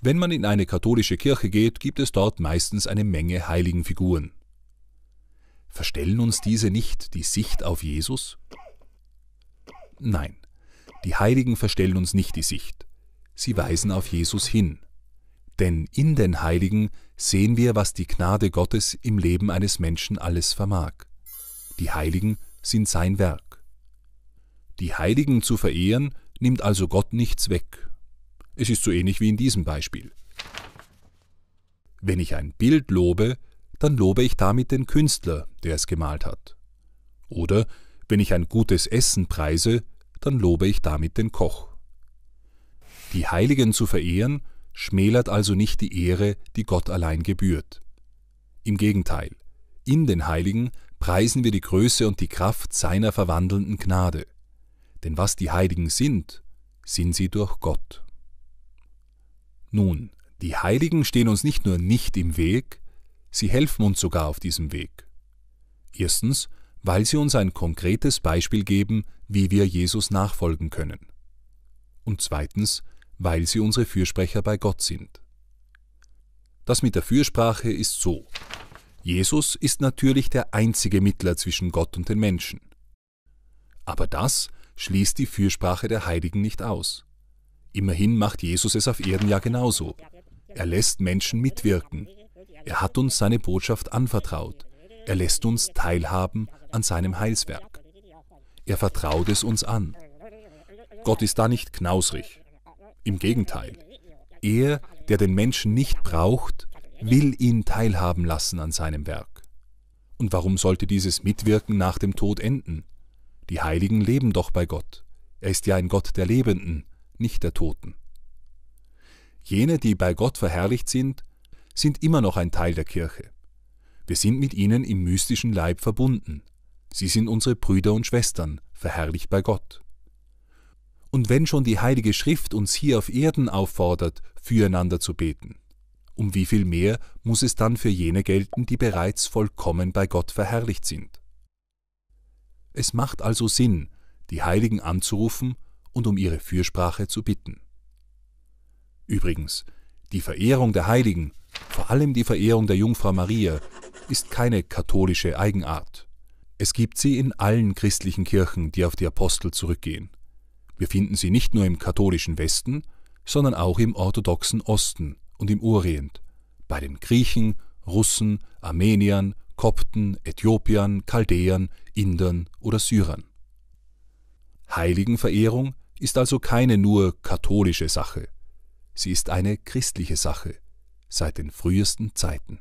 Wenn man in eine katholische Kirche geht, gibt es dort meistens eine Menge Heiligenfiguren. Verstellen uns diese nicht die Sicht auf Jesus? Nein, die Heiligen verstellen uns nicht die Sicht. Sie weisen auf Jesus hin. Denn in den Heiligen sehen wir, was die Gnade Gottes im Leben eines Menschen alles vermag. Die Heiligen sind sein Werk. Die Heiligen zu verehren, nimmt also Gott nichts weg es ist so ähnlich wie in diesem Beispiel. Wenn ich ein Bild lobe, dann lobe ich damit den Künstler, der es gemalt hat. Oder wenn ich ein gutes Essen preise, dann lobe ich damit den Koch. Die Heiligen zu verehren, schmälert also nicht die Ehre, die Gott allein gebührt. Im Gegenteil, in den Heiligen preisen wir die Größe und die Kraft seiner verwandelnden Gnade. Denn was die Heiligen sind, sind sie durch Gott. Nun, die Heiligen stehen uns nicht nur nicht im Weg, sie helfen uns sogar auf diesem Weg. Erstens, weil sie uns ein konkretes Beispiel geben, wie wir Jesus nachfolgen können. Und zweitens, weil sie unsere Fürsprecher bei Gott sind. Das mit der Fürsprache ist so. Jesus ist natürlich der einzige Mittler zwischen Gott und den Menschen. Aber das schließt die Fürsprache der Heiligen nicht aus. Immerhin macht Jesus es auf Erden ja genauso. Er lässt Menschen mitwirken. Er hat uns seine Botschaft anvertraut. Er lässt uns teilhaben an seinem Heilswerk. Er vertraut es uns an. Gott ist da nicht knausrig. Im Gegenteil. Er, der den Menschen nicht braucht, will ihn teilhaben lassen an seinem Werk. Und warum sollte dieses Mitwirken nach dem Tod enden? Die Heiligen leben doch bei Gott. Er ist ja ein Gott der Lebenden, nicht der Toten. Jene, die bei Gott verherrlicht sind, sind immer noch ein Teil der Kirche. Wir sind mit ihnen im mystischen Leib verbunden. Sie sind unsere Brüder und Schwestern, verherrlicht bei Gott. Und wenn schon die Heilige Schrift uns hier auf Erden auffordert, füreinander zu beten, um wie viel mehr muss es dann für jene gelten, die bereits vollkommen bei Gott verherrlicht sind. Es macht also Sinn, die Heiligen anzurufen und um ihre Fürsprache zu bitten. Übrigens, die Verehrung der Heiligen, vor allem die Verehrung der Jungfrau Maria, ist keine katholische Eigenart. Es gibt sie in allen christlichen Kirchen, die auf die Apostel zurückgehen. Wir finden sie nicht nur im katholischen Westen, sondern auch im orthodoxen Osten und im Orient, bei den Griechen, Russen, Armeniern, Kopten, Äthiopiern, Chaldäern, Indern oder Syrern. Heiligenverehrung ist also keine nur katholische Sache, sie ist eine christliche Sache seit den frühesten Zeiten.